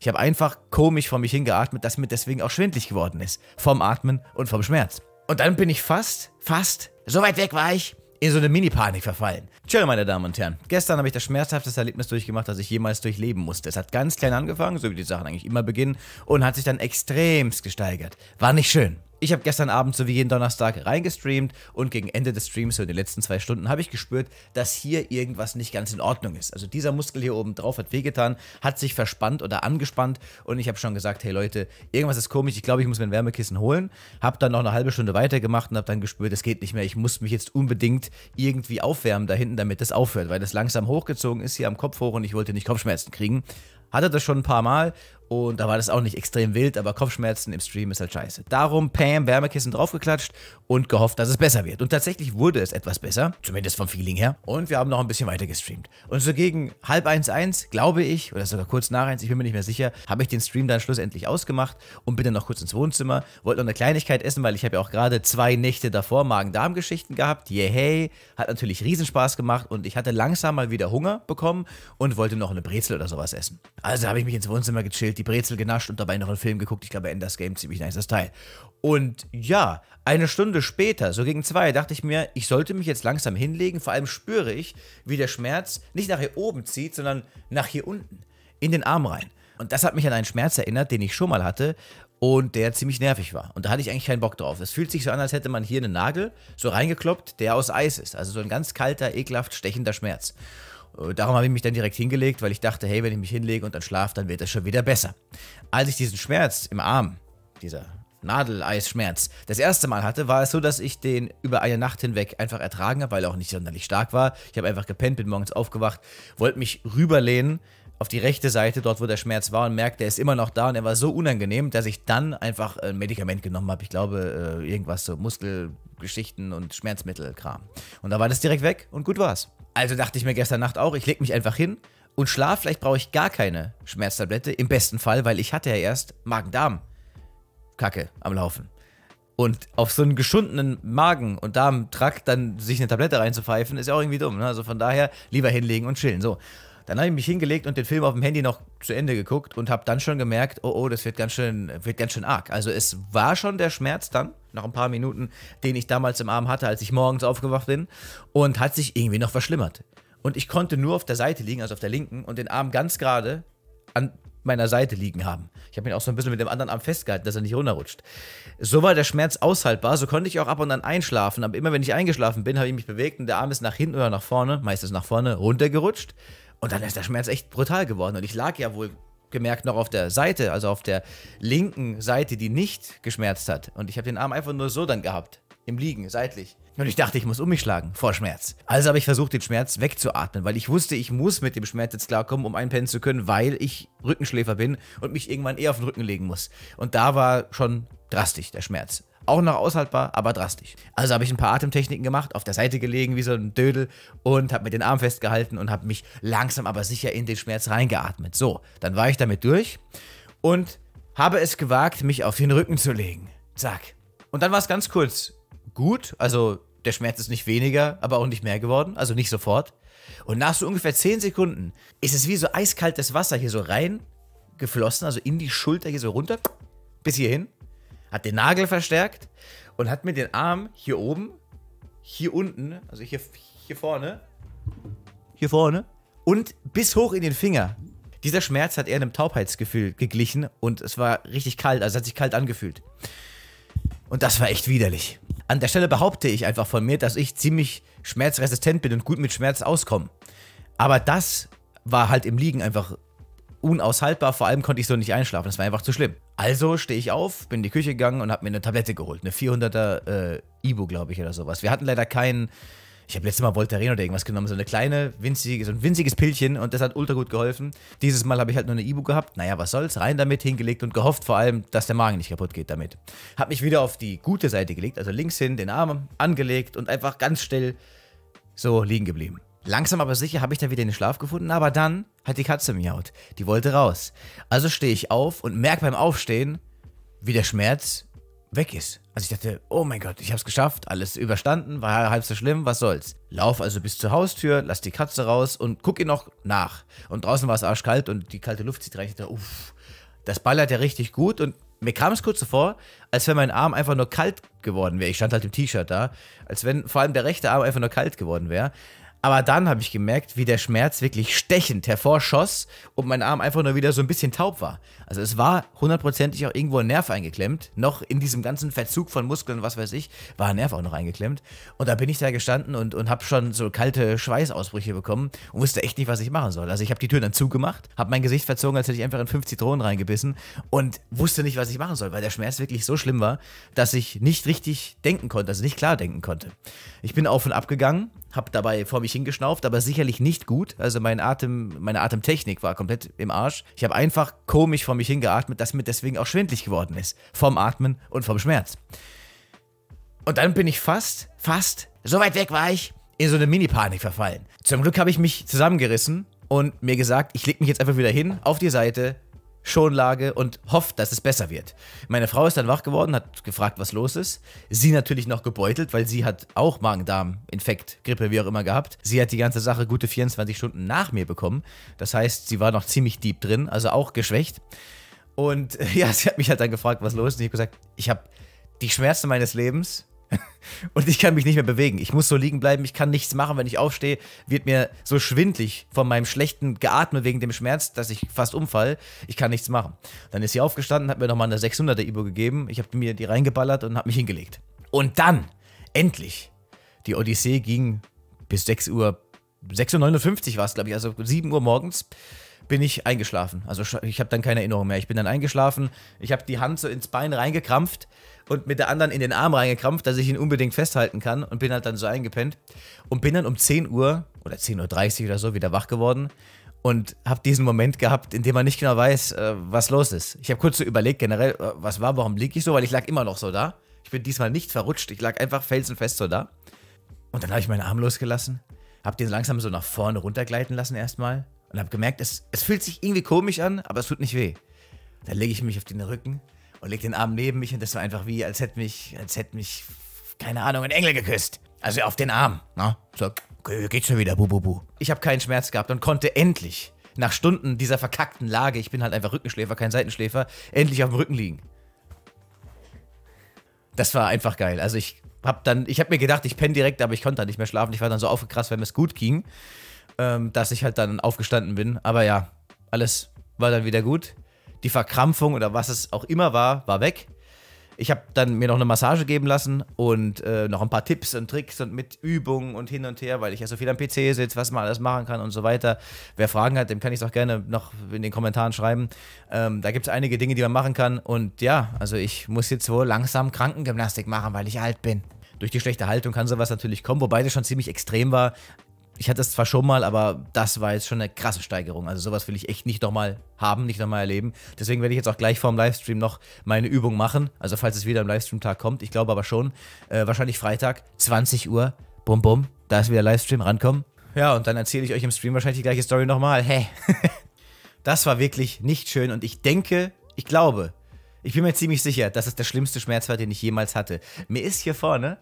Ich habe einfach komisch vor mich hingeatmet, dass mir deswegen auch schwindlig geworden ist. Vom Atmen und vom Schmerz. Und dann bin ich fast, fast, so weit weg war ich, in so eine Mini-Panik verfallen. Tschö, meine Damen und Herren. Gestern habe ich das schmerzhafteste Erlebnis durchgemacht, das ich jemals durchleben musste. Es hat ganz klein angefangen, so wie die Sachen eigentlich immer beginnen, und hat sich dann extremst gesteigert. War nicht schön. Ich habe gestern Abend so wie jeden Donnerstag reingestreamt und gegen Ende des Streams, so in den letzten zwei Stunden, habe ich gespürt, dass hier irgendwas nicht ganz in Ordnung ist. Also dieser Muskel hier oben drauf hat wehgetan, hat sich verspannt oder angespannt und ich habe schon gesagt, hey Leute, irgendwas ist komisch, ich glaube, ich muss mir ein Wärmekissen holen. Habe dann noch eine halbe Stunde weitergemacht und habe dann gespürt, es geht nicht mehr, ich muss mich jetzt unbedingt irgendwie aufwärmen da hinten, damit das aufhört, weil das langsam hochgezogen ist hier am Kopf hoch und ich wollte nicht Kopfschmerzen kriegen hatte das schon ein paar Mal und da war das auch nicht extrem wild, aber Kopfschmerzen im Stream ist halt scheiße. Darum Pam Wärmekissen draufgeklatscht und gehofft, dass es besser wird. Und tatsächlich wurde es etwas besser, zumindest vom Feeling her. Und wir haben noch ein bisschen weiter gestreamt. Und so gegen halb eins eins, glaube ich, oder sogar kurz nach eins, ich bin mir nicht mehr sicher, habe ich den Stream dann schlussendlich ausgemacht und bin dann noch kurz ins Wohnzimmer, wollte noch eine Kleinigkeit essen, weil ich habe ja auch gerade zwei Nächte davor Magen-Darm-Geschichten gehabt. Yeah, hey, hat natürlich Riesenspaß gemacht und ich hatte langsam mal wieder Hunger bekommen und wollte noch eine Brezel oder sowas essen. Also habe ich mich ins Wohnzimmer gechillt die Brezel genascht und dabei noch einen Film geguckt. Ich glaube, Enders Game, ziemlich nice das Teil. Und ja, eine Stunde später, so gegen zwei, dachte ich mir, ich sollte mich jetzt langsam hinlegen. Vor allem spüre ich, wie der Schmerz nicht nach hier oben zieht, sondern nach hier unten, in den Arm rein. Und das hat mich an einen Schmerz erinnert, den ich schon mal hatte und der ziemlich nervig war. Und da hatte ich eigentlich keinen Bock drauf. Es fühlt sich so an, als hätte man hier einen Nagel so reingekloppt, der aus Eis ist. Also so ein ganz kalter, ekelhaft stechender Schmerz. Äh, darum habe ich mich dann direkt hingelegt, weil ich dachte, hey, wenn ich mich hinlege und dann schlafe, dann wird es schon wieder besser. Als ich diesen Schmerz im Arm, dieser Nadeleisschmerz, das erste Mal hatte, war es so, dass ich den über eine Nacht hinweg einfach ertragen habe, weil er auch nicht sonderlich stark war. Ich habe einfach gepennt, bin morgens aufgewacht, wollte mich rüberlehnen auf die rechte Seite, dort wo der Schmerz war und merkte, er ist immer noch da und er war so unangenehm, dass ich dann einfach äh, ein Medikament genommen habe. Ich glaube, äh, irgendwas so Muskelgeschichten und Schmerzmittelkram. Und da war das direkt weg und gut war's. Also dachte ich mir gestern Nacht auch, ich lege mich einfach hin und schlaf, vielleicht brauche ich gar keine Schmerztablette, im besten Fall, weil ich hatte ja erst Magen-Darm. Kacke am Laufen. Und auf so einen geschundenen Magen- und darm Darmtrakt dann sich eine Tablette reinzupfeifen, ist ja auch irgendwie dumm. Ne? Also von daher lieber hinlegen und chillen. So. Dann habe ich mich hingelegt und den Film auf dem Handy noch zu Ende geguckt und habe dann schon gemerkt, oh oh, das wird ganz schön, wird ganz schön arg. Also es war schon der Schmerz dann, nach ein paar Minuten, den ich damals im Arm hatte, als ich morgens aufgewacht bin, und hat sich irgendwie noch verschlimmert. Und ich konnte nur auf der Seite liegen, also auf der linken, und den Arm ganz gerade an meiner Seite liegen haben. Ich habe ihn auch so ein bisschen mit dem anderen Arm festgehalten, dass er nicht runterrutscht. So war der Schmerz aushaltbar, so konnte ich auch ab und an einschlafen, aber immer wenn ich eingeschlafen bin, habe ich mich bewegt und der Arm ist nach hinten oder nach vorne, meistens nach vorne, runtergerutscht. Und dann ist der Schmerz echt brutal geworden. Und ich lag ja wohl gemerkt noch auf der Seite, also auf der linken Seite, die nicht geschmerzt hat. Und ich habe den Arm einfach nur so dann gehabt, im Liegen, seitlich. Und ich dachte, ich muss um mich schlagen, vor Schmerz. Also habe ich versucht, den Schmerz wegzuatmen, weil ich wusste, ich muss mit dem Schmerz jetzt klarkommen, um einpennen zu können, weil ich Rückenschläfer bin und mich irgendwann eher auf den Rücken legen muss. Und da war schon drastisch der Schmerz auch noch aushaltbar, aber drastisch. Also habe ich ein paar Atemtechniken gemacht, auf der Seite gelegen wie so ein Dödel und habe mir den Arm festgehalten und habe mich langsam aber sicher in den Schmerz reingeatmet. So, dann war ich damit durch und habe es gewagt, mich auf den Rücken zu legen. Zack. Und dann war es ganz kurz gut, also der Schmerz ist nicht weniger, aber auch nicht mehr geworden, also nicht sofort. Und nach so ungefähr 10 Sekunden ist es wie so eiskaltes Wasser hier so rein geflossen, also in die Schulter hier so runter, bis hierhin hat den Nagel verstärkt und hat mir den Arm hier oben, hier unten, also hier, hier vorne, hier vorne und bis hoch in den Finger. Dieser Schmerz hat eher einem Taubheitsgefühl geglichen und es war richtig kalt, also hat sich kalt angefühlt. Und das war echt widerlich. An der Stelle behaupte ich einfach von mir, dass ich ziemlich schmerzresistent bin und gut mit Schmerz auskomme. Aber das war halt im Liegen einfach unaushaltbar. Vor allem konnte ich so nicht einschlafen. Das war einfach zu schlimm. Also stehe ich auf, bin in die Küche gegangen und habe mir eine Tablette geholt. Eine 400er äh, Ibu, glaube ich, oder sowas. Wir hatten leider keinen. Ich habe letztes Mal Voltaren oder irgendwas genommen, so eine kleine, winzige, so ein winziges Pillchen und das hat ultra gut geholfen. Dieses Mal habe ich halt nur eine Ibu gehabt. Naja, was soll's, rein damit, hingelegt und gehofft vor allem, dass der Magen nicht kaputt geht damit. Habe mich wieder auf die gute Seite gelegt, also links hin, den Arm angelegt und einfach ganz still so liegen geblieben. Langsam aber sicher habe ich da wieder in den Schlaf gefunden, aber dann hat die Katze miaut. Die wollte raus. Also stehe ich auf und merke beim Aufstehen, wie der Schmerz weg ist. Also ich dachte, oh mein Gott, ich habe es geschafft, alles überstanden, war halb so schlimm, was soll's. Lauf also bis zur Haustür, lass die Katze raus und guck ihr noch nach. Und draußen war es arschkalt und die kalte Luft zieht rein. Ich dachte, uff, das ballert ja richtig gut und mir kam es kurz so vor, als wenn mein Arm einfach nur kalt geworden wäre. Ich stand halt im T-Shirt da, als wenn vor allem der rechte Arm einfach nur kalt geworden wäre. Aber dann habe ich gemerkt, wie der Schmerz wirklich stechend hervorschoss und mein Arm einfach nur wieder so ein bisschen taub war. Also es war hundertprozentig auch irgendwo ein Nerv eingeklemmt. Noch in diesem ganzen Verzug von Muskeln, was weiß ich, war ein Nerv auch noch eingeklemmt. Und da bin ich da gestanden und, und habe schon so kalte Schweißausbrüche bekommen und wusste echt nicht, was ich machen soll. Also ich habe die Tür dann zugemacht, habe mein Gesicht verzogen, als hätte ich einfach in fünf Zitronen reingebissen und wusste nicht, was ich machen soll, weil der Schmerz wirklich so schlimm war, dass ich nicht richtig denken konnte, also nicht klar denken konnte. Ich bin auf und ab gegangen habe dabei vor mich hingeschnauft, aber sicherlich nicht gut. Also mein Atem, meine Atemtechnik war komplett im Arsch. Ich habe einfach komisch vor mich hingeatmet, dass mir deswegen auch schwindlig geworden ist. Vom Atmen und vom Schmerz. Und dann bin ich fast, fast, so weit weg war ich, in so eine Mini-Panik verfallen. Zum Glück habe ich mich zusammengerissen und mir gesagt, ich lege mich jetzt einfach wieder hin, auf die Seite, Schonlage und hofft, dass es besser wird. Meine Frau ist dann wach geworden, hat gefragt, was los ist. Sie natürlich noch gebeutelt, weil sie hat auch Magen-Darm-Infekt, Grippe, wie auch immer gehabt. Sie hat die ganze Sache gute 24 Stunden nach mir bekommen. Das heißt, sie war noch ziemlich deep drin, also auch geschwächt. Und ja, sie hat mich halt dann gefragt, was los ist. Und ich habe gesagt, ich habe die Schmerzen meines Lebens Und ich kann mich nicht mehr bewegen. Ich muss so liegen bleiben, ich kann nichts machen. Wenn ich aufstehe, wird mir so schwindlig von meinem schlechten Geatmen wegen dem Schmerz, dass ich fast umfall. Ich kann nichts machen. Dann ist sie aufgestanden, hat mir nochmal eine 600er Ibo gegeben. Ich habe mir die reingeballert und habe mich hingelegt. Und dann, endlich, die Odyssee ging bis 6 Uhr, 6.59 Uhr war es, glaube ich, also 7 Uhr morgens bin ich eingeschlafen. Also ich habe dann keine Erinnerung mehr. Ich bin dann eingeschlafen. Ich habe die Hand so ins Bein reingekrampft und mit der anderen in den Arm reingekrampft, dass ich ihn unbedingt festhalten kann und bin halt dann so eingepennt und bin dann um 10 Uhr oder 10.30 Uhr oder so wieder wach geworden und habe diesen Moment gehabt, in dem man nicht genau weiß, äh, was los ist. Ich habe kurz so überlegt generell, äh, was war, warum liege ich so, weil ich lag immer noch so da. Ich bin diesmal nicht verrutscht, ich lag einfach felsenfest so da. Und dann habe ich meinen Arm losgelassen, habe den langsam so nach vorne runtergleiten lassen erstmal und habe gemerkt, es, es fühlt sich irgendwie komisch an, aber es tut nicht weh. Dann lege ich mich auf den Rücken und lege den Arm neben mich und das war einfach wie, als hätte mich, als hätte mich, keine Ahnung, ein Engel geküsst. Also auf den Arm. Na, ne? so, geht's schon wieder, bu, bu, bu. Ich habe keinen Schmerz gehabt und konnte endlich, nach Stunden dieser verkackten Lage, ich bin halt einfach Rückenschläfer, kein Seitenschläfer, endlich auf dem Rücken liegen. Das war einfach geil. Also ich hab dann, ich habe mir gedacht, ich penne direkt, aber ich konnte dann nicht mehr schlafen. Ich war dann so aufgekratzt, weil mir es gut ging ähm, dass ich halt dann aufgestanden bin. Aber ja, alles war dann wieder gut. Die Verkrampfung oder was es auch immer war, war weg. Ich habe dann mir noch eine Massage geben lassen und äh, noch ein paar Tipps und Tricks und mit Übungen und hin und her, weil ich ja so viel am PC sitze, was man alles machen kann und so weiter. Wer Fragen hat, dem kann ich es auch gerne noch in den Kommentaren schreiben. Ähm, da gibt es einige Dinge, die man machen kann. Und ja, also ich muss jetzt wohl langsam Krankengymnastik machen, weil ich alt bin. Durch die schlechte Haltung kann sowas natürlich kommen, wobei das schon ziemlich extrem war. Ich hatte es zwar schon mal, aber das war jetzt schon eine krasse Steigerung. Also sowas will ich echt nicht nochmal haben, nicht nochmal erleben. Deswegen werde ich jetzt auch gleich vorm Livestream noch meine Übung machen. Also falls es wieder am Livestream-Tag kommt, ich glaube aber schon, äh, wahrscheinlich Freitag, 20 Uhr, bum bum, da ist wieder Livestream, rankommen. Ja, und dann erzähle ich euch im Stream wahrscheinlich die gleiche Story nochmal. Hey, das war wirklich nicht schön und ich denke, ich glaube, ich bin mir ziemlich sicher, dass es der schlimmste Schmerz war, den ich jemals hatte. Mir ist hier vorne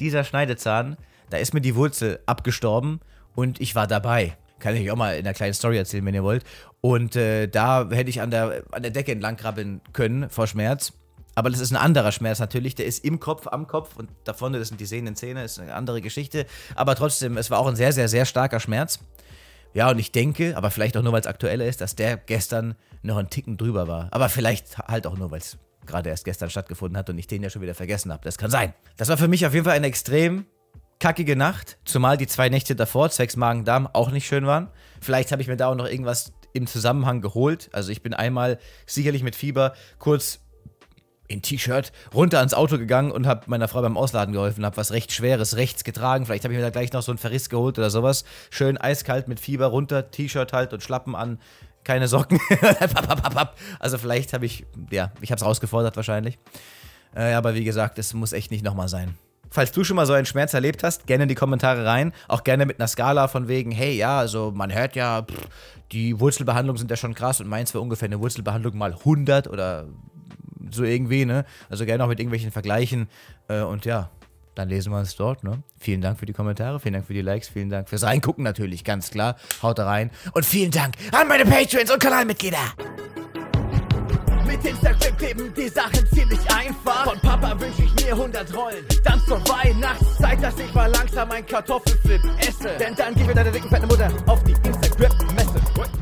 dieser Schneidezahn da ist mir die Wurzel abgestorben und ich war dabei. Kann ich euch auch mal in einer kleinen Story erzählen, wenn ihr wollt. Und äh, da hätte ich an der, an der Decke entlang krabbeln können vor Schmerz. Aber das ist ein anderer Schmerz natürlich. Der ist im Kopf, am Kopf und da vorne, das sind die sehenden Zähne, ist eine andere Geschichte. Aber trotzdem, es war auch ein sehr, sehr, sehr starker Schmerz. Ja, und ich denke, aber vielleicht auch nur, weil es aktueller ist, dass der gestern noch einen Ticken drüber war. Aber vielleicht halt auch nur, weil es gerade erst gestern stattgefunden hat und ich den ja schon wieder vergessen habe. Das kann sein. Das war für mich auf jeden Fall ein extrem kackige Nacht, zumal die zwei Nächte davor, zwecks Magen-Darm, auch nicht schön waren. Vielleicht habe ich mir da auch noch irgendwas im Zusammenhang geholt. Also ich bin einmal sicherlich mit Fieber kurz in T-Shirt runter ans Auto gegangen und habe meiner Frau beim Ausladen geholfen, habe was recht Schweres rechts getragen. Vielleicht habe ich mir da gleich noch so einen Verriss geholt oder sowas. Schön eiskalt mit Fieber runter, T-Shirt halt und Schlappen an, keine Socken. also vielleicht habe ich, ja, ich habe es rausgefordert wahrscheinlich. Äh, aber wie gesagt, es muss echt nicht nochmal sein. Falls du schon mal so einen Schmerz erlebt hast, gerne in die Kommentare rein. Auch gerne mit einer Skala von wegen, hey, ja, also man hört ja, pff, die Wurzelbehandlungen sind ja schon krass und meins wäre ungefähr eine Wurzelbehandlung mal 100 oder so irgendwie, ne? Also gerne auch mit irgendwelchen Vergleichen. Äh, und ja, dann lesen wir uns dort, ne? Vielen Dank für die Kommentare, vielen Dank für die Likes, vielen Dank fürs Reingucken natürlich, ganz klar. Haut rein. Und vielen Dank an meine Patreons und Kanalmitglieder. Mit Instagram kleben die Sachen ziemlich einfach. Von Papa wünsche ich mir 100 Rollen. Dann zur Weihnachtszeit, dass ich mal langsam ein Kartoffelflip esse. Denn dann geh ich mit deiner dicken fetten Mutter auf die Instagram-Messe.